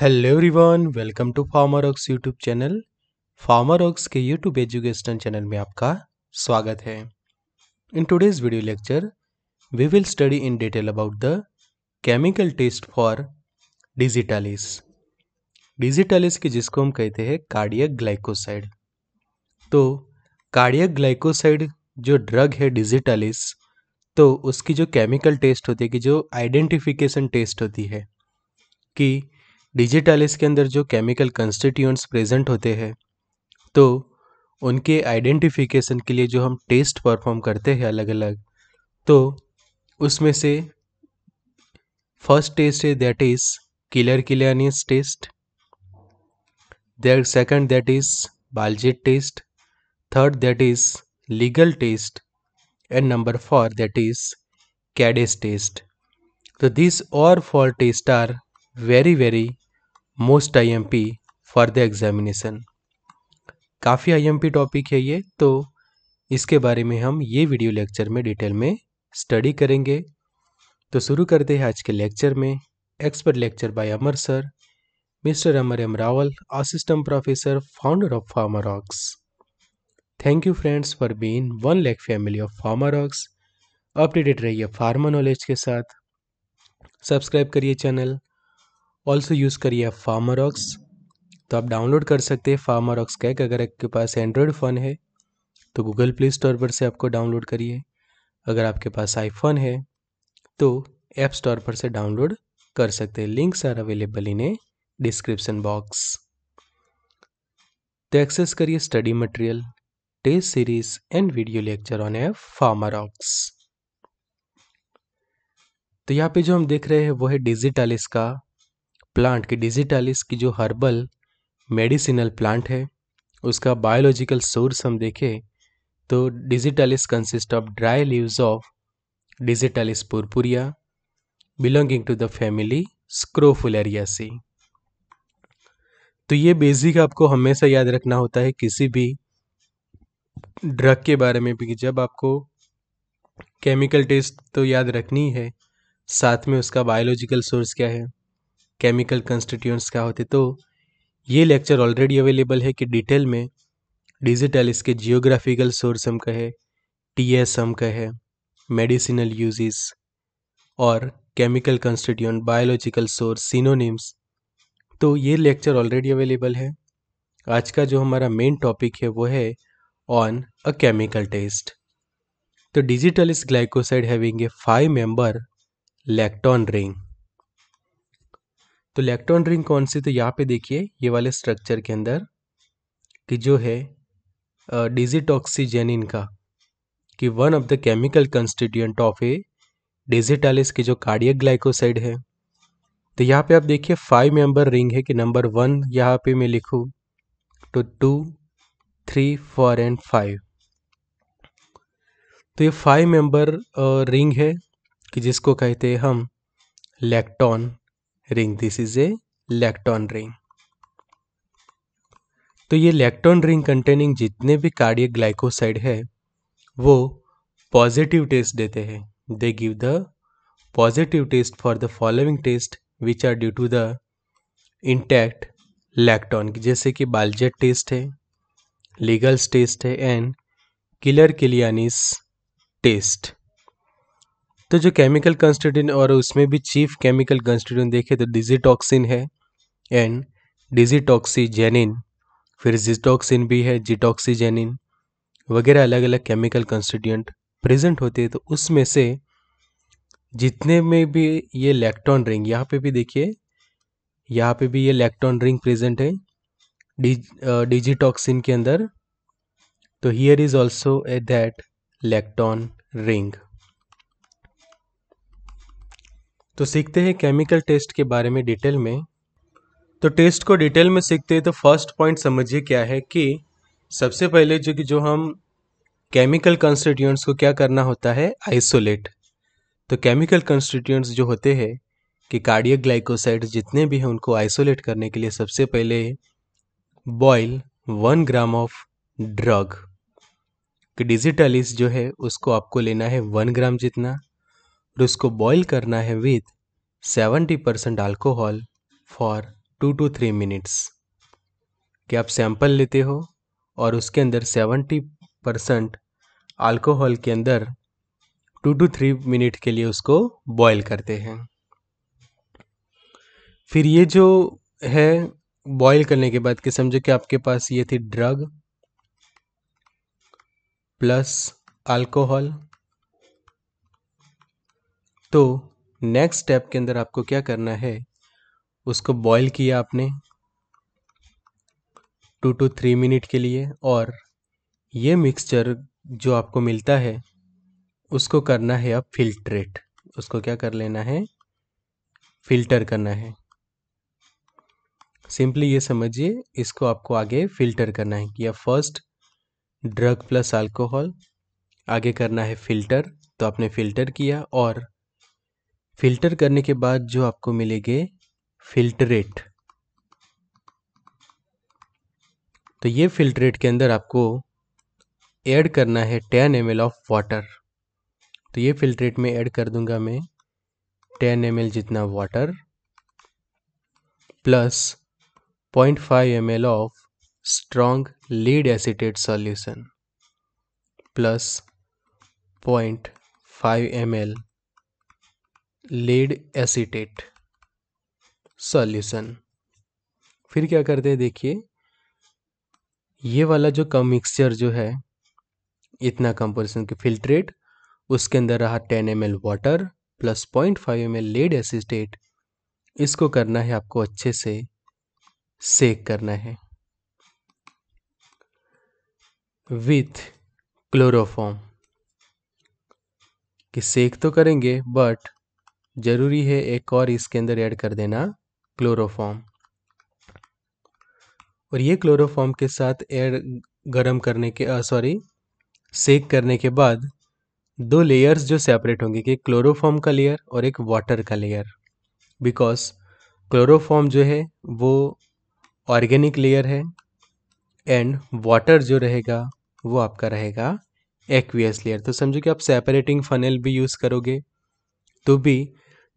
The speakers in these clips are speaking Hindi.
hello everyone welcome to Pharmarox YouTube channel Pharmarox के यूट्यूब एजुकेशन चैनल में आपका स्वागत है in today's video lecture we will study in detail about the chemical test for digitalis digitalis की जिसको हम कहते हैं कार्डियक ग्लाइकोसाइड तो कार्डियक ग्लाइकोसाइड जो ड्रग है डिजिटालिस तो उसकी जो केमिकल टेस्ट होती है कि जो आइडेंटिफिकेशन टेस्ट होती है कि डिजिटालिस के अंदर जो केमिकल कंस्टिट्यूएंट्स प्रेजेंट होते हैं तो उनके आइडेंटिफिकेशन के लिए जो हम टेस्ट परफॉर्म करते हैं अलग अलग तो उसमें से फर्स्ट टेस्ट है that is Keller Kiliani test there second that is Baljet test third that is Legal test and number four that is Kedde's test तो दिस और four test are very very most IMP for the examination काफ़ी आईएमपी टॉपिक है ये तो इसके बारे में हम ये वीडियो लेक्चर में डिटेल में स्टडी करेंगे तो शुरू करते हैं आज के लेक्चर में expert lecture by Amar sir Mister Amar M Rawal assistant professor founder of Pharmarox thank you friends for being one lakh family of Pharmarox updated रहिए फार्मा नॉलेज के साथ सब्सक्राइब करिए चैनल ऑल्सो यूज़ करिए आप फार्मरॉक्स तो आप डाउनलोड कर सकते हैं फार्मा कैक अगर आपके पास एंड्रॉयड फ़ोन है तो गूगल प्ले स्टोर पर से आपको डाउनलोड करिए अगर आपके पास आईफोन है तो ऐप स्टोर पर से डाउनलोड कर सकते हैं links are available in a description box तो एक्सेस करिए study material test series and video lecture on a Pharmarox तो यहाँ पे जो हम देख रहे हैं वो है डिजिटल इसका प्लांट की डिजिटालिस की जो हर्बल मेडिसिनल प्लांट है उसका बायोलॉजिकल सोर्स हम देखें तो digitalis consist of dry leaves of digitalis purpurea belonging to the family scrophulariaceae तो ये बेसिक आपको हमेशा याद रखना होता है किसी भी ड्रग के बारे में भी जब आपको केमिकल टेस्ट तो याद रखनी है साथ में उसका बायोलॉजिकल सोर्स क्या है केमिकल कंस्टिट्यूंट्स क्या होते तो ये लेक्चर ऑलरेडी अवेलेबल है कि डिटेल में डिजिटल इसके जियोग्राफिकल सोर्स हम कहे टी एस हम कहे मेडिसिनल यूजेस और chemical constituent biological source synonyms तो ये लेक्चर ऑलरेडी अवेलेबल है आज का जो हमारा मेन टॉपिक है वो है ऑन अ केमिकल टेस्ट तो digitalis glycoside having a five member lactone ring तो इलेक्ट्रॉन रिंग कौन सी तो यहाँ पे देखिए ये वाले स्ट्रक्चर के अंदर कि जो है ऑक्सीजन इनका कि one of the chemical constituent of a digitalis की जो कार्डियक ग्लाइकोसाइड है तो यहाँ पे आप देखिए फाइव मेंबर रिंग है कि नंबर वन यहाँ पे मैं लिखूँ तो two three four and five तो ये फाइव मेंबर रिंग है कि जिसको कहते हैं हम lactone ring this is a lactone ring तो ये लेक्टॉन रिंग कंटेनिंग जितने भी कार्डियक ग्लाइकोसाइड है वो पॉजिटिव टेस्ट देते हैं they give the positive test for the following test which are due to the intact electron जैसे कि बालजेट टेस्ट है लीगल्स टेस्ट है एंड किलर किलियानिस टेस्ट तो जो केमिकल कंस्टिट्यूंट और उसमें भी चीफ केमिकल कंस्टिट्यूंट देखे तो डिजिटॉक्सिन है एंड डिजीटॉक्सीजेनिन फिर जिटॉक्सिन भी है जिटॉक्सीजेनिन वगैरह अलग अलग केमिकल कंस्टिट्यूंट प्रेजेंट होते हैं तो उसमें से जितने में भी ये इलेक्ट्रॉन रिंग यहाँ पे भी देखिए यहाँ पे भी ये इलेक्ट्रॉन रिंग प्रेजेंट है डिजिटॉक्सिन के अंदर तो here is also a that electron ring तो सीखते हैं केमिकल टेस्ट के बारे में डिटेल में तो टेस्ट को डिटेल में सीखते हैं तो फर्स्ट पॉइंट समझिए क्या है कि सबसे पहले जो कि जो हम केमिकल कंस्टिट्यूएंट्स को क्या करना होता है आइसोलेट तो केमिकल कंस्टिट्यूएंट्स जो होते हैं कि कार्डियक ग्लाइकोसाइड्स जितने भी हैं उनको आइसोलेट करने के लिए सबसे पहले boil one gram of drug कि डिजिटलिस जो है उसको आपको लेना है वन ग्राम जितना और उसको बॉईल करना है with 70 percent alcohol for two two three minutes कि आप सैंपल लेते हो और उसके अंदर 70 परसेंट अल्कोहल के अंदर टू टू थ्री मिनट के लिए उसको बॉईल करते हैं फिर ये जो है बॉईल करने के बाद कि समझो कि आपके पास ये थी ड्रग प्लस अल्कोहल तो नेक्स्ट स्टेप के अंदर आपको क्या करना है उसको बॉईल किया आपने टू टू थ्री मिनट के लिए और ये मिक्सचर जो आपको मिलता है उसको करना है अब फिल्ट्रेट उसको क्या कर लेना है फिल्टर करना है सिंपली ये समझिए इसको आपको आगे फिल्टर करना है या फर्स्ट ड्रग प्लस अल्कोहल आगे करना है फिल्टर तो आपने फिल्टर किया और फिल्टर करने के बाद जो आपको मिलेंगे फिल्टरेट तो ये फिल्टरेट के अंदर आपको ऐड करना है टेन एम ऑफ वाटर तो ये फिल्टरेट में ऐड कर दूंगा मैं टेन एम जितना water plus point five M of strong lead acetate solution plus point five M lead acetate solution फिर क्या करते हैं देखिए ये वाला जो कम मिक्सचर जो है इतना कंपोजिशन के फिल्ट्रेट उसके अंदर रहा ten M L water plus point five M L lead acetate इसको करना है आपको अच्छे से सेक करना है विथ क्लोरोफॉर्म कि सेक तो करेंगे बट ज़रूरी है एक और इसके अंदर ऐड कर देना क्लोरोफॉर्म और ये क्लोरोफॉर्म के साथ एड गर्म करने के सॉरी सेक करने के बाद दो लेयर्स जो सेपरेट होंगे कि क्लोरोफॉर्म का लेयर और एक वाटर का लेयर बिकॉज क्लोरोफॉर्म जो है वो ऑर्गेनिक लेयर है एंड वाटर जो रहेगा वो आपका रहेगा एक्वियस लेयर तो समझो कि आप सेपरेटिंग फनल भी यूज़ करोगे तो भी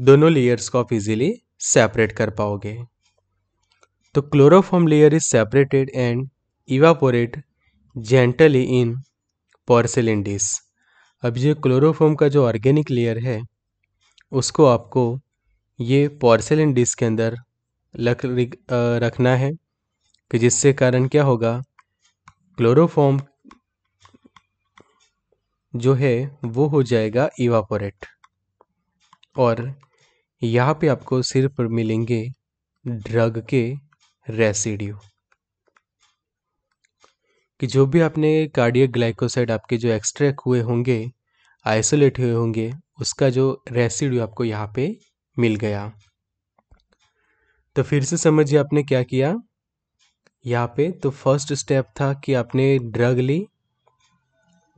दोनों लेयर्स को आप इजीली सेपरेट कर पाओगे तो chloroform layer is separated and evaporate gently in porcelain dish अब ये क्लोरोफॉर्म का जो ऑर्गेनिक लेयर है उसको आपको ये पॉर्सिलिन डिस के अंदर रखना है कि जिससे कारण क्या होगा क्लोरोफॉर्म जो है वो हो जाएगा इवापोरेट और यहाँ पे आपको सिर्फ मिलेंगे ड्रग के रेसिड्यू कि जो भी आपने कार्डियक ग्लाइकोसाइड आपके जो एक्सट्रैक्ट हुए होंगे आइसोलेट हुए होंगे उसका जो रेसिड्यू आपको यहाँ पे मिल गया तो फिर से समझिए आपने क्या किया यहाँ पे तो फर्स्ट स्टेप था कि आपने ड्रग ली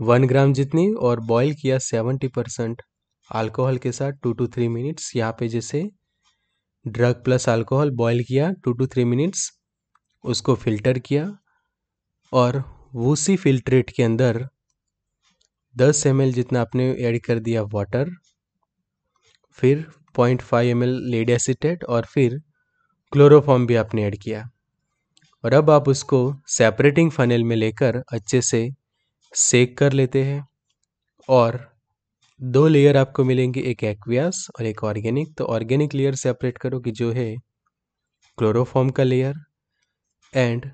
वन ग्राम जितनी और बॉईल किया सेवेंटी परसेंट अल्कोहल के साथ टू टू थ्री मिनट्स यहाँ पे जैसे ड्रग प्लस अल्कोहल बॉईल किया टू टू थ्री मिनट्स उसको फिल्टर किया और उसी फिल्ट्रेट के अंदर दस एम जितना आपने ऐड कर दिया वाटर फिर point five M lead acetate और फिर क्लोरोफॉम भी आपने ऐड किया और अब आप उसको सेपरेटिंग फनेल में लेकर अच्छे से सेक कर लेते हैं और दो लेयर आपको मिलेंगे एक एक्वियास और एक ऑर्गेनिक तो ऑर्गेनिक लेयर सेपरेट करो कि जो है क्लोरोफॉर्म का लेयर एंड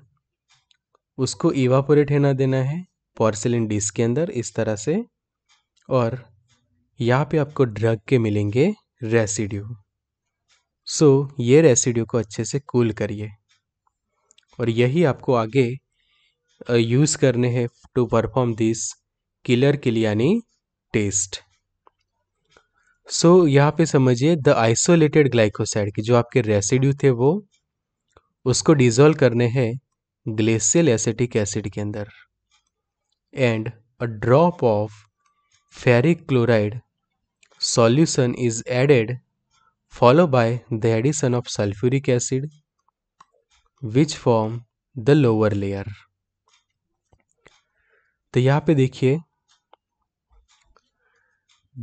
उसको इवापोरेट है ना देना है पॉर्सिलिन डिस्क के अंदर इस तरह से और यहाँ पे आपको ड्रग के मिलेंगे रेसिड्यू सो so, ये रेसिड्यू को अच्छे से कूल करिए और यही आपको आगे यूज़ करने हैं to perform this Keller Kiliani test so so, यहाँ पे समझिए द आइसोलेटेड ग्लाइकोसाइड के जो आपके रेसिड्यू थे वो उसको डिजोल्व करने हैं ग्लेशियल एसिटिक एसिड के अंदर and a drop of ferric chloride solution is added follow by the addition of sulphuric acid which form the lower layer तो यहाँ पे देखिए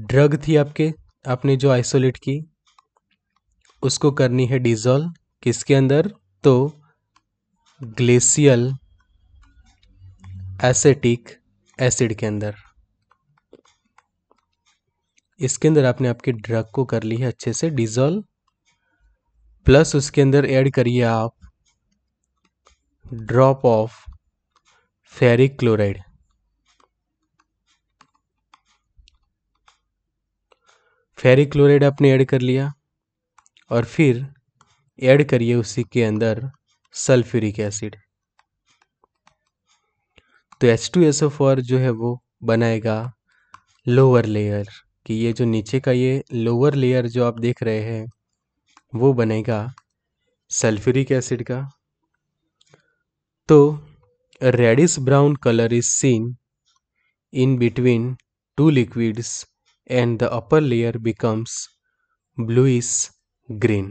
ड्रग थी आपके आपने जो आइसोलेट की उसको करनी है डिज़ोल्व किसके अंदर तो ग्लेशियल एसेटिक एसिड के अंदर इसके अंदर आपने आपके ड्रग को कर ली है अच्छे से डिजोल्व प्लस उसके अंदर ऐड करिए आप drop of ferric chloride ferric chloride आपने ऐड कर लिया और फिर ऐड करिए उसी के अंदर सल्फ्यूरिक एसिड तो एच टू एस एफ और जो है वो बनाएगा लोअर लेयर कि ये जो नीचे का ये लोअर लेयर जो आप देख रहे हैं वो बनेगा सल्फ्यूरिक एसिड का तो reddish brown colour is seen in between two liquids and the upper layer becomes bluish green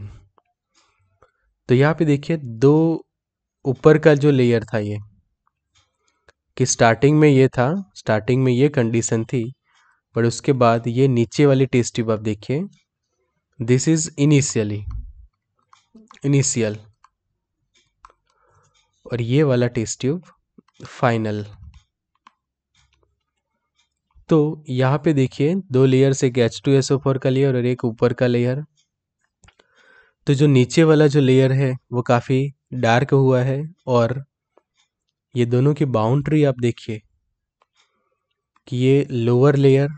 तो यहाँ पे देखिए दो ऊपर का जो लेयर था ये कि स्टार्टिंग में ये था स्टार्टिंग में ये कंडीशन थी बट उसके बाद ये नीचे वाली टेस्ट ट्यूब आप देखिए दिस इज इनिशियली इनिशियल और ये वाला टेस्ट ट्यूब फाइनल तो यहाँ पे देखिए दो लेयर से H two S O four का लेयर और एक ऊपर का लेयर तो जो नीचे वाला जो लेयर है वो काफ़ी डार्क हुआ है और ये दोनों की बाउंड्री आप देखिए कि ये लोअर लेयर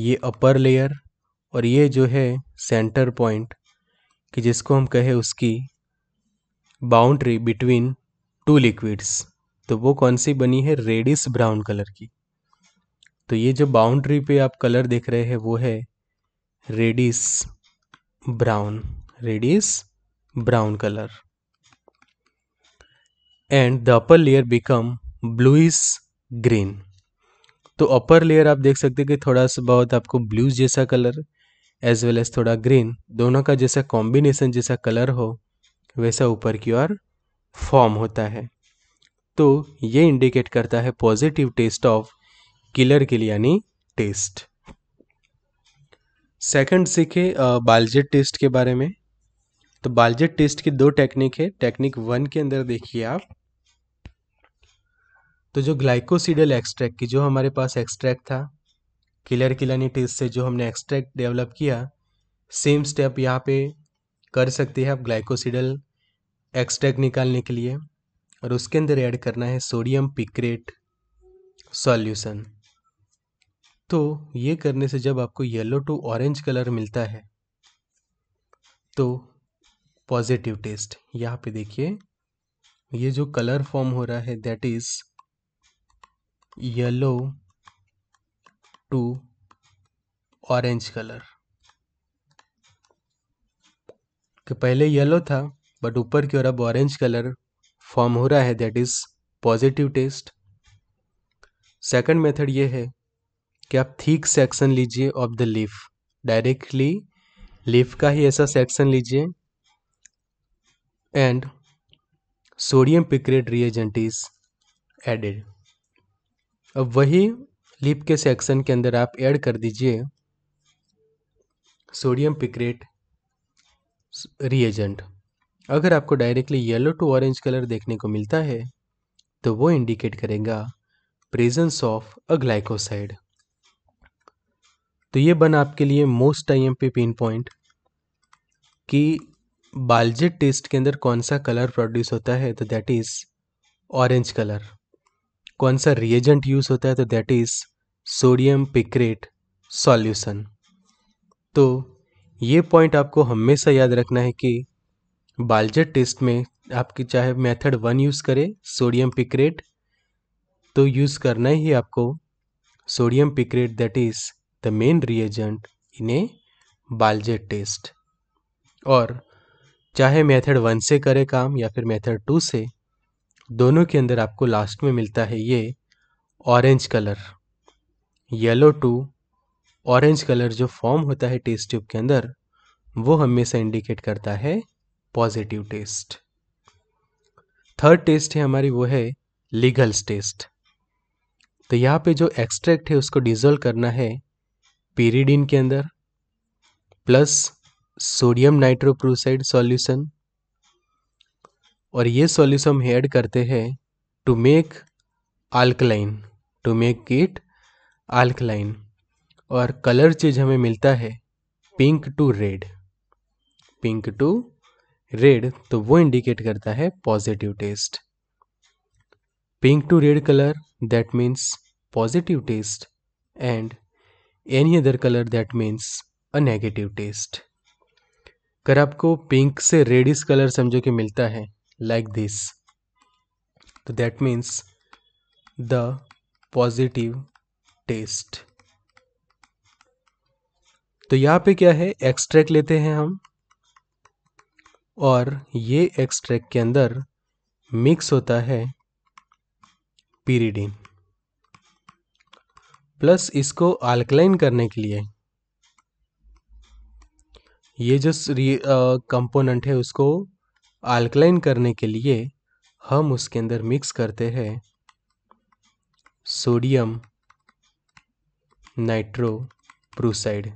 ये अपर लेयर और ये जो है सेंटर पॉइंट कि जिसको हम कहें उसकी बाउंड्री बिटवीन टू लिक्विड्स तो वो कौन सी बनी है रेडिस ब्राउन कलर की तो ये जो बाउंड्री पे आप कलर देख रहे हैं वो है reddish brown reddish brown colour and the upper layer become bluish green तो अपर लेयर आप देख सकते हैं कि थोड़ा सा बहुत आपको ब्लूज जैसा कलर एज वेल एज थोड़ा ग्रीन दोनों का जैसा कॉम्बिनेशन जैसा कलर हो वैसा ऊपर की ओर फॉर्म होता है तो ये इंडिकेट करता है पॉजिटिव टेस्ट ऑफ किलर के लिए यानी टेस्ट सेकंड सीखे बालजेट टेस्ट के बारे में तो बालजेट टेस्ट की दो टेक्निक है टेक्निक वन के अंदर देखिए आप तो जो ग्लाइकोसिडल एक्सट्रैक्ट की जो हमारे पास एक्सट्रैक्ट था किलर किलानी टेस्ट से जो हमने एक्सट्रैक्ट डेवलप किया सेम स्टेप यहाँ पे कर सकते हैं आप ग्लाइकोसिडल एक्सट्रैक्ट निकालने के लिए और उसके अंदर ऐड करना है सोडियम पिक्रेट सॉल्यूशन तो ये करने से जब आपको येलो टू ऑरेंज कलर मिलता है तो पॉजिटिव टेस्ट यहाँ पे देखिए ये जो कलर फॉर्म हो रहा है that is yellow to orange colour कि पहले येलो था बट ऊपर की ओर अब ऑरेंज कलर फॉर्म हो रहा है that is positive test second method ये है कि आप थीक सेक्शन लीजिए of the leaf directly leaf का ही ऐसा सेक्शन लीजिए and sodium picrate reagent is added अब वही लीफ के सेक्शन के अंदर आप ऐड कर दीजिए सोडियम पिक्रेट रिएजेंट अगर आपको directly yellow to orange colour देखने को मिलता है तो वो इंडिकेट करेगा प्रेजेंस ऑफ अ ग्लाइकोसाइड तो ये बना आपके लिए most I M P pin point कि बालजेट टेस्ट के अंदर कौन सा कलर प्रोड्यूस होता है तो दैट इज़ ऑरेंज कलर कौन सा रिएजेंट यूज़ होता है तो that is sodium picrate solution तो ये पॉइंट आपको हमेशा याद रखना है कि बालजेट टेस्ट में आपकी चाहे मेथड वन यूज़ करें सोडियम पिक्रेट तो यूज़ करना ही आपको sodium picrate that is the main reagent in a Baljet test और चाहे मेथड वन से करे काम या फिर मेथड टू से दोनों के अंदर आपको लास्ट में मिलता है ये orange colour yellow to orange colour जो फॉर्म होता है टेस्ट ट्यूब के अंदर वो हमेशा इंडिकेट करता है पॉजिटिव टेस्ट थर्ड टेस्ट है हमारी वो है लीगल्स टेस्ट तो यहाँ पे जो एक्सट्रैक्ट है उसको डिजोल्व करना है पेरीडीन के अंदर प्लस सोडियम नाइट्रोप्रोसाइड सॉल्यूशन और ये सॉल्यूशन हम ऐड करते हैं to make alkaline to make it alkaline और कलर चेंज हमें मिलता है pink to red pink to red तो वो इंडिकेट करता है positive test pink to red colour that means positive test and any other colour that means a negative test अगर आपको पिंक से रेडिस कलर समझो कि मिलता है लाइक दिस तो that means the positive test तो यहाँ पे क्या है एक्सट्रैक्ट लेते हैं हम और ये एक्सट्रैक्ट के अंदर मिक्स होता है पीरीडीन प्लस इसको अल्कलाइन करने के लिए ये जो कंपोनेंट है उसको अल्कलाइन करने के लिए हम उसके अंदर मिक्स करते हैं सोडियम नाइट्रो प्रोसाइड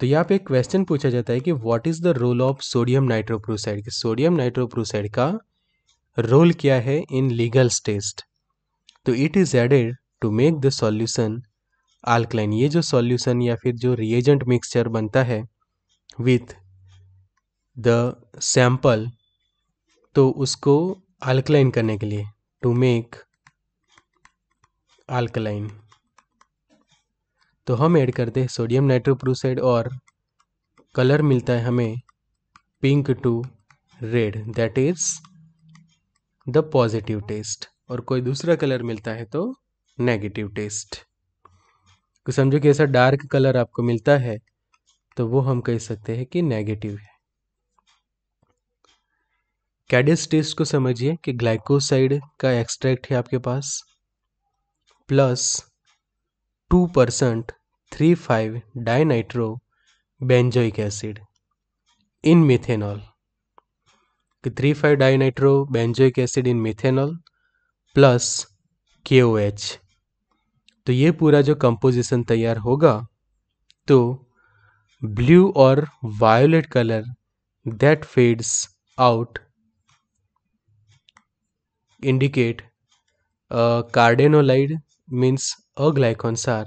तो यहाँ पे क्वेश्चन पूछा जाता है कि what is the role of sodium nitroprusside sodium nitroprusside का रोल क्या है इन लीगल टेस्ट तो it is added to make the solution alkaline ये जो सॉल्यूशन या फिर जो रिएजेंट मिक्सचर बनता है विथ द सैम्पल तो उसको आल्कलाइन करने के लिए टू मेक आल्कलाइन तो हम ऐड करते हैं सोडियम नाइट्रोप्रोसाइड और कलर मिलता है हमें pink to red that is the positive test और कोई दूसरा कलर मिलता है तो नेगेटिव टेस्ट तो समझो कि ऐसा डार्क कलर आपको मिलता है तो वो हम कह सकते हैं कि नेगेटिव है कैडिस टेस्ट को समझिए कि ग्लाइकोसाइड का एक्सट्रैक्ट है आपके पास plus two percent three five dinitro benzoic acid in methanol कि three five dinitro benzoic acid in methanol plus K O H तो ये पूरा जो कंपोजिशन तैयार होगा तो ब्लू और violet colour that fades out indicate cardenolide means means a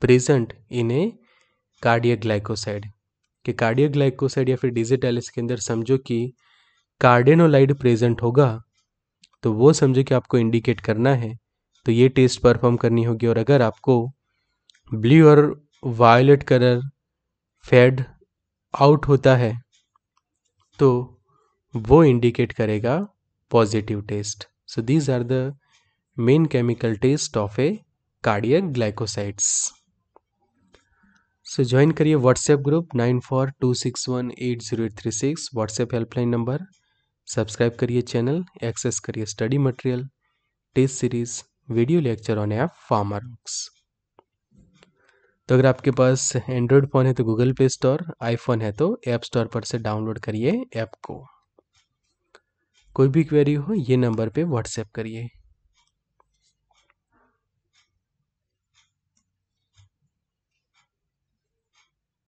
present in a in कि कार्डियक ग्लाइकोसाइड या फिर डिजिटालिस के अंदर समझो कि कार्डेनोलाइड प्रेजेंट होगा तो वो समझो कि आपको इंडिकेट करना है तो ये टेस्ट परफॉर्म करनी होगी और अगर आपको ब्लू और वायलेट कलर फेड आउट होता है तो वो इंडिकेट करेगा positive test so these are the main chemical test of a cardiac glycosides so join करिए WhatsApp group nine four two six one eight zero eight three six WhatsApp helpline number subscribe करिए चैनल एक्सेस करिए study material test series video lecture on app books तो अगर आपके पास एंड्रॉयड फ़ोन है तो गूगल प्ले स्टोर आईफोन है तो ऐप स्टोर पर से डाउनलोड करिए ऐप को कोई भी क्वेरी हो ये नंबर पे व्हाट्सएप करिए